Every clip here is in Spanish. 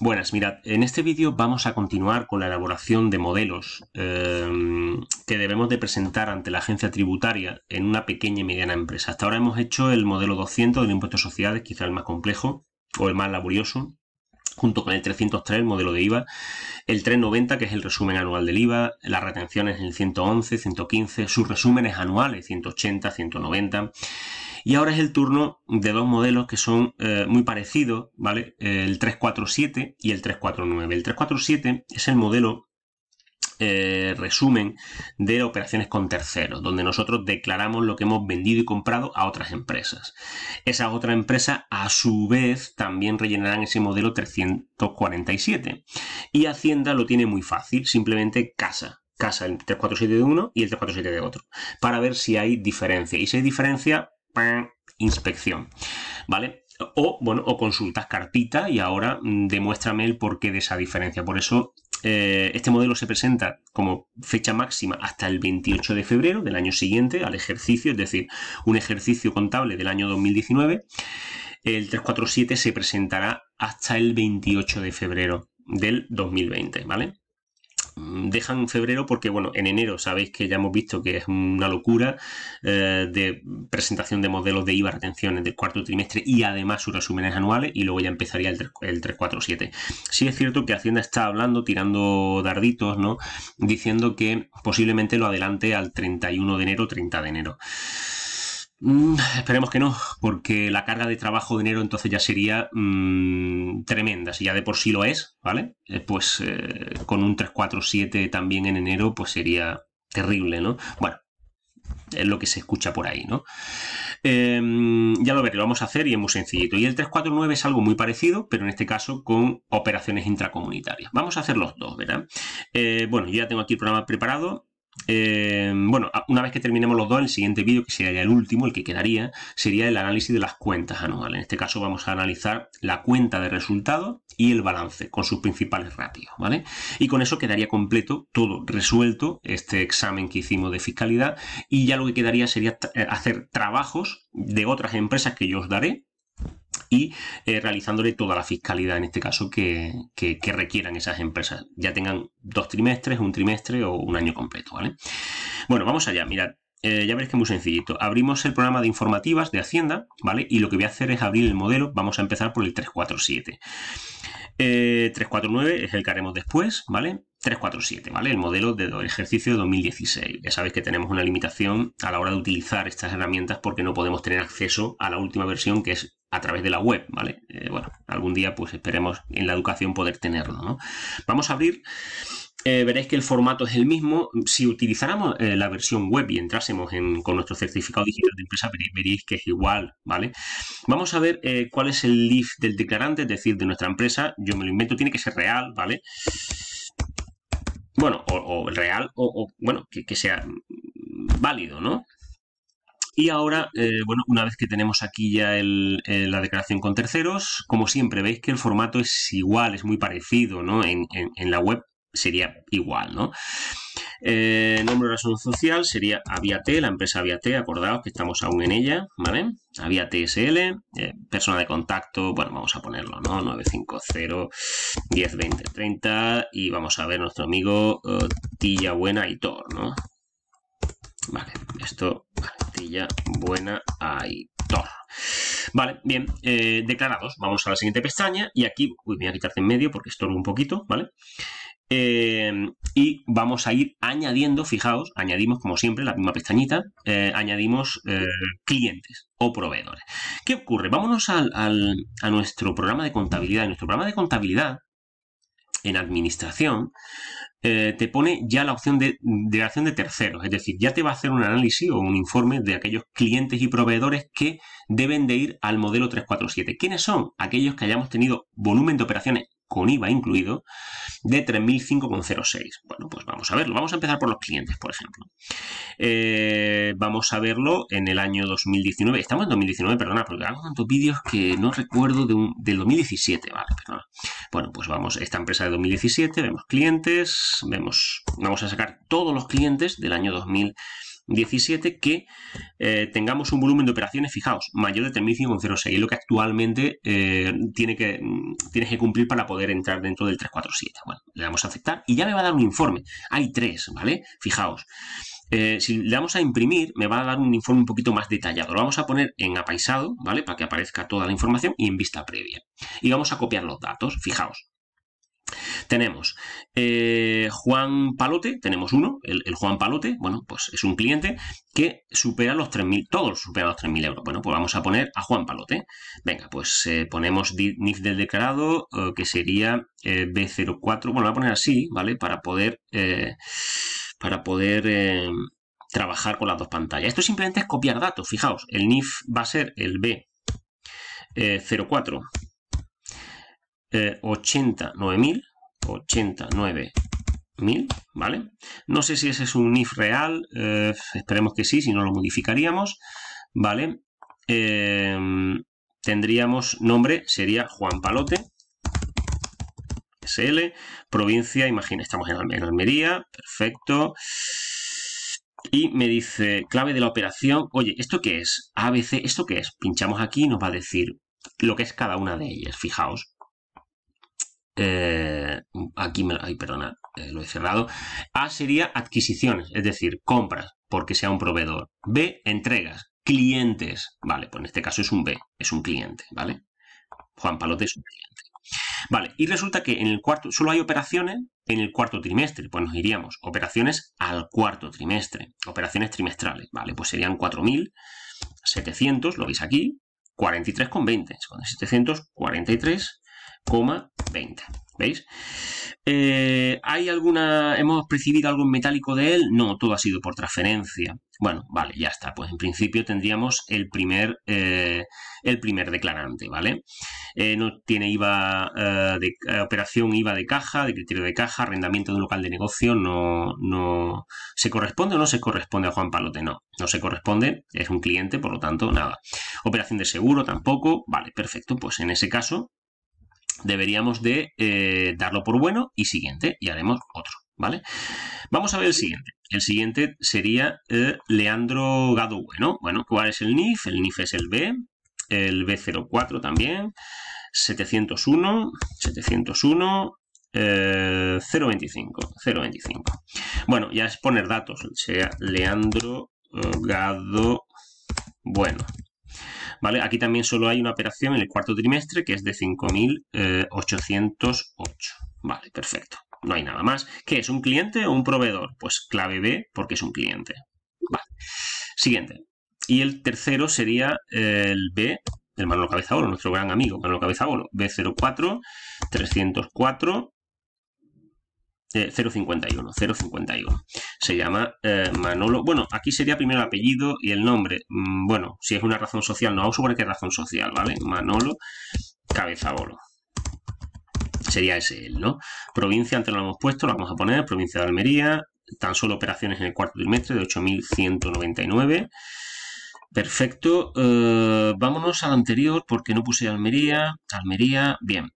Buenas, mirad, en este vídeo vamos a continuar con la elaboración de modelos eh, que debemos de presentar ante la agencia tributaria en una pequeña y mediana empresa. Hasta ahora hemos hecho el modelo 200 del impuesto de sociedades, quizá el más complejo o el más laborioso, junto con el 303, el modelo de IVA, el 390, que es el resumen anual del IVA, las retenciones en el 111, 115, sus resúmenes anuales, 180, 190. Y ahora es el turno de dos modelos que son eh, muy parecidos, ¿vale? El 347 y el 349. El 347 es el modelo eh, resumen de operaciones con terceros, donde nosotros declaramos lo que hemos vendido y comprado a otras empresas. Esas otras empresas, a su vez, también rellenarán ese modelo 347. Y Hacienda lo tiene muy fácil, simplemente casa casa el 347 de uno y el 347 de otro, para ver si hay diferencia. Y si hay diferencia, inspección. ¿Vale? O, bueno, o consultas cartita y ahora mm, demuéstrame el porqué de esa diferencia. Por eso eh, este modelo se presenta como fecha máxima hasta el 28 de febrero del año siguiente al ejercicio, es decir, un ejercicio contable del año 2019. El 347 se presentará hasta el 28 de febrero del 2020, ¿vale? Mm, dejan febrero porque, bueno, en enero sabéis que ya hemos visto que es una locura eh, de presentación de modelos de IVA, retenciones del cuarto trimestre y además sus resúmenes anuales y luego ya empezaría el, 347. Sí es cierto que Hacienda está hablando, tirando darditos, ¿no? Diciendo que posiblemente lo adelante al 31 de enero, 30 de enero. Mm, esperemos que no, porque la carga de trabajo de enero entonces ya sería mm, tremenda. Si ya de por sí lo es, ¿vale? Eh, pues eh, con un 347 también en enero, pues sería terrible, ¿no? Bueno, es lo que se escucha por ahí, ¿no? Em, ya lo veré, lo vamos a hacer y es muy sencillito. Y el 349 es algo muy parecido, pero en este caso con operaciones intracomunitarias. Vamos a hacer los dos, ¿verdad? Eh, bueno, ya tengo aquí el programa preparado. Eh, bueno, una vez que terminemos los dos, el siguiente vídeo, que sería ya el último, el que quedaría, sería el análisis de las cuentas anuales. En este caso vamos a analizar la cuenta de resultados y el balance con sus principales ratios, ¿vale? Y con eso quedaría completo, todo resuelto, este examen que hicimos de fiscalidad y ya lo que quedaría sería eh, hacer trabajos de otras empresas que yo os daré y eh, realizándole toda la fiscalidad, en este caso, que, requieran esas empresas. Ya tengan dos trimestres, un trimestre o un año completo, ¿vale? Bueno, vamos allá, mirad. Eh, ya veréis que es muy sencillito. Abrimos el programa de informativas de Hacienda, ¿vale? Y lo que voy a hacer es abrir el modelo. Vamos a empezar por el 347. 349 eh, es el que haremos después, ¿vale? 347, ¿vale? El modelo de ejercicio 2016. Ya sabéis que tenemos una limitación a la hora de utilizar estas herramientas porque no podemos tener acceso a la última versión que es a través de la web, ¿vale? Eh, bueno, algún día pues esperemos en la educación poder tenerlo, ¿no? Vamos a abrir, eh, veréis que el formato es el mismo. Si utilizáramos eh, la versión web y entrásemos con nuestro certificado digital de empresa, veréis, que es igual, ¿vale? Vamos a ver cuál es el leaf del declarante, es decir, de nuestra empresa. Yo me lo invento, tiene que ser real, ¿vale? Bueno, o, real, o, bueno, que sea mm, válido, ¿no? Y ahora, eh, bueno, una vez que tenemos aquí ya el, eh, la declaración con terceros, como siempre, veis que el formato es igual, es muy parecido, ¿no? en, la web sería igual, ¿no? Eh, nombre de razón social sería Aviate, la empresa Aviate, acordaos que estamos aún en ella, ¿vale? Aviate SL, persona de contacto, bueno, vamos a ponerlo, ¿no? 950 1020 30 y vamos a ver nuestro amigo Tilla Buena y Tor, ¿no? Vale, esto, buena ahí Aitor. Vale, bien, eh, declarados. Vamos a la siguiente pestaña y aquí, voy a quitarte en medio porque estorbo un poquito, ¿vale? Eh, y vamos a ir añadiendo, fijaos, añadimos como siempre la misma pestañita, eh, añadimos clientes o proveedores. ¿Qué ocurre? Vámonos a nuestro programa de contabilidad. nuestro programa de contabilidad en administración, eh, te pone ya la opción de acción de terceros, es decir, ya te va a hacer un análisis o un informe de aquellos clientes y proveedores que deben de ir al modelo 347. ¿Quiénes son? Aquellos que hayamos tenido volumen de operaciones con IVA incluido, de 3.005,06. Bueno, pues vamos a verlo. Vamos a empezar por los clientes, por ejemplo. Eh, vamos a verlo en el año 2019. Estamos en 2019, perdona, porque hago tantos vídeos que no recuerdo de del 2017, vale, perdona. Bueno, pues vamos, esta empresa de 2017, vemos clientes, vemos, vamos a sacar todos los clientes del año 2017. 17 que eh, tengamos un volumen de operaciones, fijaos, mayor de 3.506, lo que actualmente eh, tiene que, mm, tienes que cumplir para poder entrar dentro del 347. Bueno, le damos a aceptar y ya me va a dar un informe. Hay tres, ¿vale? Fijaos. Eh, si le damos a imprimir, me va a dar un informe un poquito más detallado. Lo vamos a poner en apaisado, ¿vale? Para que aparezca toda la información y en vista previa. Y vamos a copiar los datos, fijaos. Tenemos eh, Juan Palote, tenemos uno, el, Juan Palote, bueno, pues es un cliente que supera los 3.000, todos superan los 3.000 euros. Bueno, pues vamos a poner a Juan Palote. Venga, pues eh, ponemos NIF del declarado, eh, que sería B04, bueno, voy a poner así, ¿vale? Para poder, para poder trabajar con las dos pantallas. Esto simplemente es copiar datos, fijaos, el NIF va a ser el B04 89.000, eh, 89.000, ¿vale? No sé si ese es un if real, eh, esperemos que sí, si no lo modificaríamos, ¿vale? Eh, tendríamos nombre, sería Juan Palote, SL, provincia, imagina, estamos en, Almería, perfecto. Y me dice, clave de la operación, oye, ¿esto qué es? ABC, ¿esto qué es? Pinchamos aquí nos va a decir lo que es cada una de ellas, fijaos. Eh, aquí me, ay, eh, lo he cerrado. A sería adquisiciones, es decir, compras, porque sea un proveedor. B, entregas, clientes. Vale, pues en este caso es un B, es un cliente, ¿vale? Juan Palote es un cliente. Vale, y resulta que en el cuarto, solo hay operaciones en el cuarto trimestre, pues nos iríamos operaciones al cuarto trimestre, operaciones trimestrales, vale, pues serían 4.700, lo veis aquí, 43,20, 743 20. ¿Veis? Eh, ¿Hay alguna. ¿Hemos percibido algo metálico de él? No, todo ha sido por transferencia. Bueno, vale, ya está. Pues en principio tendríamos el primer, eh, el primer declarante, ¿vale? Eh, no tiene IVA de operación IVA de caja, de criterio de caja, arrendamiento de un local de negocio, no, no. ¿Se corresponde o no se corresponde a Juan Palote? No, no se corresponde, es un cliente, por lo tanto, nada. Operación de seguro tampoco, vale, perfecto. Pues en ese caso, deberíamos de eh, darlo por bueno y siguiente, y haremos otro, ¿vale? Vamos a ver el siguiente. El siguiente sería eh, Leandro Gado Bueno. Bueno, ¿cuál es el NIF? El NIF es el B, el B04 también, 701, 701, 0.25, 0.25. Bueno, ya es poner datos, sea Leandro eh, Gado, bueno, ¿vale? Aquí también solo hay una operación en el cuarto trimestre que es de 5.808. Eh, vale, perfecto. No hay nada más. ¿Qué es un cliente o un proveedor? Pues clave B porque es un cliente. Siguiente. Y el tercero sería el B del Manolo Cabezabolo, nuestro gran amigo Manolo Cabezabolo. B04, 304, 051, eh, 051. Se llama eh, Manolo. Bueno, aquí sería primero el apellido y el nombre. Mm, bueno, si es una razón social, no vamos a suponer que es razón social, ¿vale? Manolo Cabezabolo. Sería ese él, ¿no? Provincia, antes lo hemos puesto, lo vamos a poner, provincia de Almería, tan solo operaciones en el cuarto trimestre de 8.199. Perfecto. Eh, vámonos al anterior porque no puse Almería. Almería, bien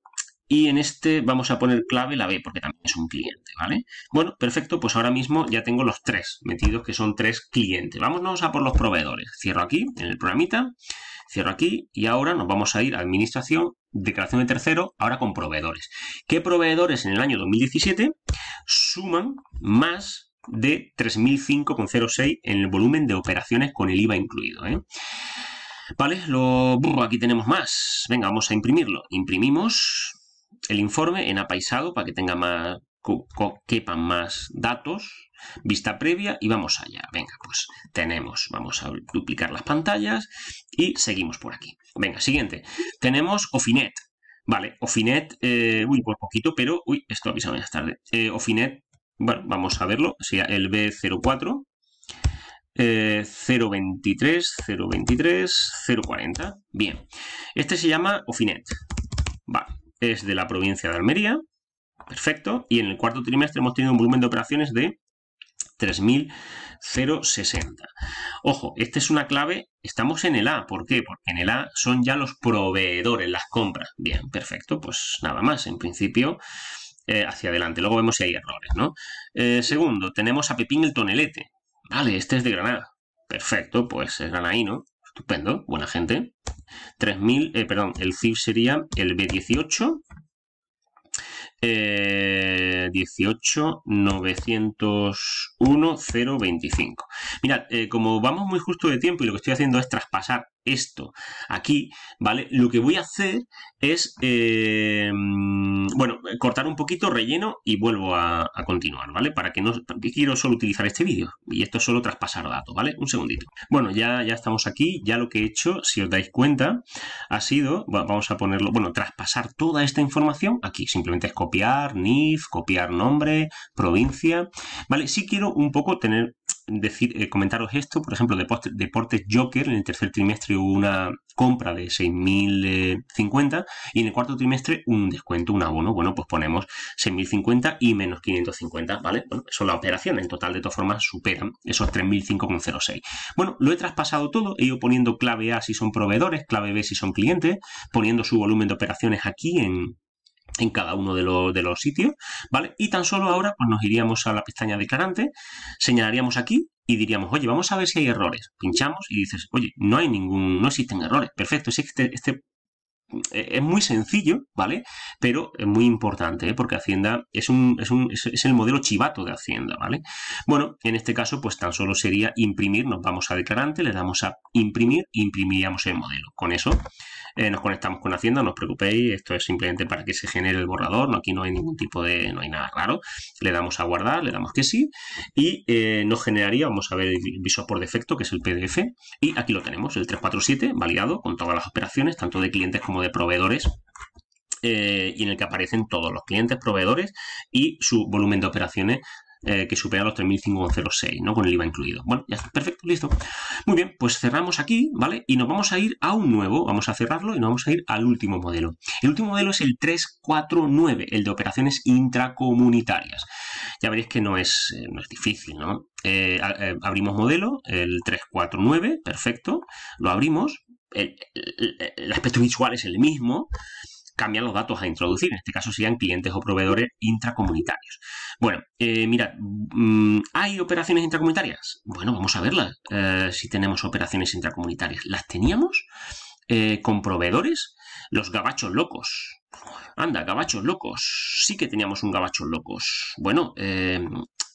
y en este vamos a poner clave la B porque también es un cliente, ¿vale? Bueno, perfecto, pues ahora mismo ya tengo los tres metidos que son tres clientes. Vámonos a por los proveedores. Cierro aquí en el programita, cierro aquí y ahora nos vamos a ir a administración, declaración de tercero, ahora con proveedores. ¿Qué proveedores en el año 2017 suman más de 3.005,06 en el volumen de operaciones con el IVA incluido, ¿eh? ¿Vale? Lo... Aquí tenemos más. Venga, vamos a imprimirlo. Imprimimos el informe en apaisado para que tenga más, quepan más datos, vista previa y vamos allá. Venga, pues tenemos, vamos a duplicar las pantallas y seguimos por aquí. Venga, siguiente. Tenemos Ofinet. Vale, Ofinet, eh, uy, por poquito, pero, uy, esto avisamos ya tarde. Eh, Ofinet, bueno, vamos a verlo, sería el B04, 023, 023, 040. Bien, este se llama Ofinet, es de la provincia de Almería, perfecto, y en el cuarto trimestre hemos tenido un volumen de operaciones de 3.060. Ojo, esta es una clave, estamos en el A, ¿por qué? Porque en el A son ya los proveedores, las compras. Bien, perfecto, pues nada más, en principio eh, hacia adelante, luego vemos si hay errores, ¿no? Eh, segundo, tenemos a Pepín el Tonelete, vale, este es de Granada, perfecto, pues es ¿no? Estupendo, buena gente. 3000, eh, perdón, el CIF sería el B18. Eh, 18.901.025. Mirad, eh, como vamos muy justo de tiempo y lo que estoy haciendo es traspasar esto. Aquí, ¿vale? Lo que voy a hacer es, eh, bueno, cortar un poquito, relleno y vuelvo a, continuar, ¿vale? Para que no, quiero solo utilizar este vídeo y esto es solo traspasar datos, ¿vale? Un segundito. Bueno, ya, ya estamos aquí, ya lo que he hecho, si os dais cuenta, ha sido, bueno, vamos a ponerlo, bueno, traspasar toda esta información aquí, simplemente es copiar NIF, copiar nombre, provincia, ¿vale? Si sí quiero un poco tener decir, eh, comentaros esto, por ejemplo, Deportes, Joker, en el tercer trimestre hubo una compra de 6.050 y en el cuarto trimestre un descuento, un abono, bueno, pues ponemos 6.050 y menos 550, ¿vale? Bueno, son las operaciones, en total de todas formas superan esos 3.005,06. Bueno, lo he traspasado todo, he ido poniendo clave A si son proveedores, clave B si son clientes, poniendo su volumen de operaciones aquí en, en cada uno de los, de los sitios, ¿vale? Y tan solo ahora pues nos iríamos a la pestaña declarante, señalaríamos aquí y diríamos, oye, vamos a ver si hay errores. Pinchamos y dices, oye, no hay ningún, no existen errores. Perfecto, es este, este eh, es muy sencillo, ¿vale? Pero es muy importante, ¿eh? porque Hacienda es, es, es, el modelo chivato de Hacienda, ¿vale? Bueno, en este caso, pues tan solo sería imprimir, nos vamos a declarante, le damos a imprimir, e imprimiríamos el modelo. Con eso eh, nos conectamos con Hacienda, no os preocupéis, esto es simplemente para que se genere el borrador, aquí no hay ningún tipo de, no hay nada raro, le damos a guardar, le damos que sí, y eh, nos generaría, vamos a ver el visor por defecto, que es el PDF, y aquí lo tenemos, el 347, validado con todas las operaciones, tanto de clientes como de proveedores, eh, y en el que aparecen todos los clientes, proveedores y su volumen de operaciones eh, que supera los 3.506, ¿no? Con el IVA incluido. Bueno, ya está, perfecto, listo. Muy bien, pues cerramos aquí, ¿vale? Y nos vamos a ir a un nuevo, vamos a cerrarlo y nos vamos a ir al último modelo. El último modelo es el 349, el de operaciones intracomunitarias. Ya veréis que no es, eh, difícil, ¿no? Eh, abrimos modelo, el 349, perfecto, lo abrimos, el, aspecto visual es el mismo, cambian los datos a introducir. En este caso serían clientes o proveedores intracomunitarios. Bueno, eh, mirad, mm, ¿hay operaciones intracomunitarias? Bueno, vamos a verlas. Eh, si tenemos operaciones intracomunitarias, ¿las teníamos eh, con proveedores? Los gabachos locos. Anda, gabachos locos. Sí que teníamos un gabacho locos. Bueno,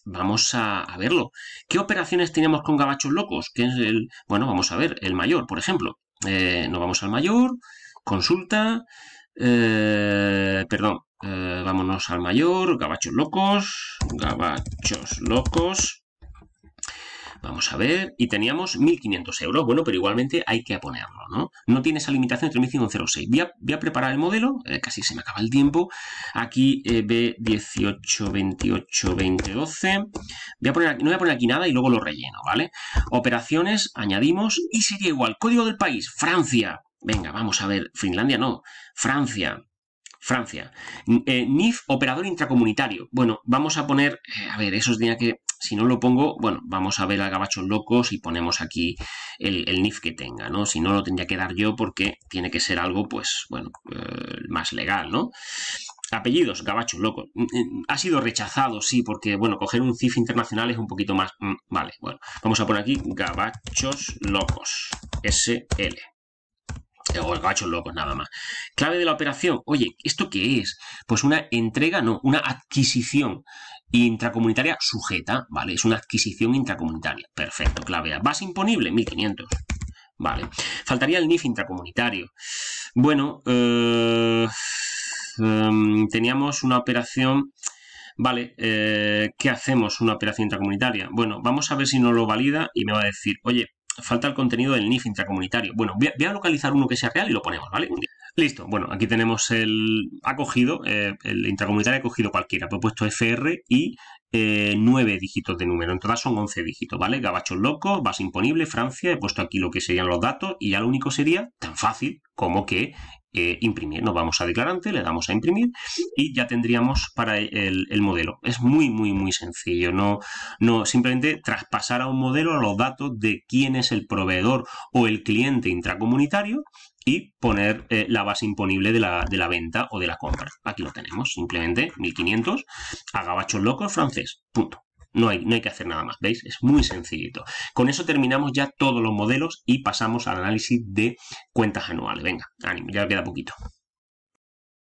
vamos a, verlo. ¿Qué operaciones teníamos con gabachos locos? es el, bueno, vamos a ver, el mayor, por ejemplo. nos vamos al mayor, consulta, eh, perdón, eh, vámonos al mayor, gabachos locos, gabachos locos. Vamos a ver, y teníamos 1.500 euros, bueno, pero igualmente hay que ponerlo, ¿no? No tiene esa limitación entre 1.506. Voy a, preparar el modelo, eh, casi se me acaba el tiempo. Aquí b 18282012. poner, no voy a poner aquí nada y luego lo relleno, ¿vale? Operaciones, añadimos, y sería igual, código del país, Francia. Venga, vamos a ver. Finlandia no. Francia. Francia. NIF, eh, operador intracomunitario. Bueno, vamos a poner, eh, a ver, eso tenía que, si no lo pongo, bueno, vamos a ver a Gabachos locos y ponemos aquí el, NIF que tenga, ¿no? Si no, lo tendría que dar yo porque tiene que ser algo, pues, bueno, eh, más legal, ¿no? Apellidos, Gabachos Locos, Ha sido rechazado, sí, porque, bueno, coger un CIF internacional es un poquito más... Mm, vale, bueno, vamos a poner aquí gabachos locos. SL o gacho loco, nada más. Clave de la operación, oye, ¿esto qué es? Pues una entrega, no, una adquisición intracomunitaria sujeta, ¿vale? Es una adquisición intracomunitaria. Perfecto, clave A. Base imponible, 1500. Vale. Faltaría el NIF intracomunitario. Bueno, eh, em, teníamos una operación... Vale, eh, ¿qué hacemos? Una operación intracomunitaria. Bueno, vamos a ver si nos lo valida y me va a decir, oye, falta el contenido del NIF intracomunitario. Bueno, voy a, localizar uno que sea real y lo ponemos, ¿vale? Listo, bueno, aquí tenemos el acogido, eh, el intracomunitario acogido cogido cualquiera, he puesto FR y eh, nueve 9 dígitos de número, en total son 11 dígitos, ¿vale? Gabachos locos, base imponible, Francia, he puesto aquí lo que serían los datos y ya lo único sería tan fácil como que eh, imprimir. Nos vamos a declarante, le damos a imprimir y ya tendríamos para el, modelo. Es muy, muy, muy sencillo. No, no simplemente traspasar a un modelo los datos de quién es el proveedor o el cliente intracomunitario y poner eh, la base imponible de la, de la, venta o de la compra. Aquí lo tenemos, simplemente 1500 a gabachos locos francés. Punto. No hay, que hacer nada más, ¿veis? Es muy sencillito. Con eso terminamos ya todos los modelos y pasamos al análisis de cuentas anuales. Venga, ánimo, ya queda poquito.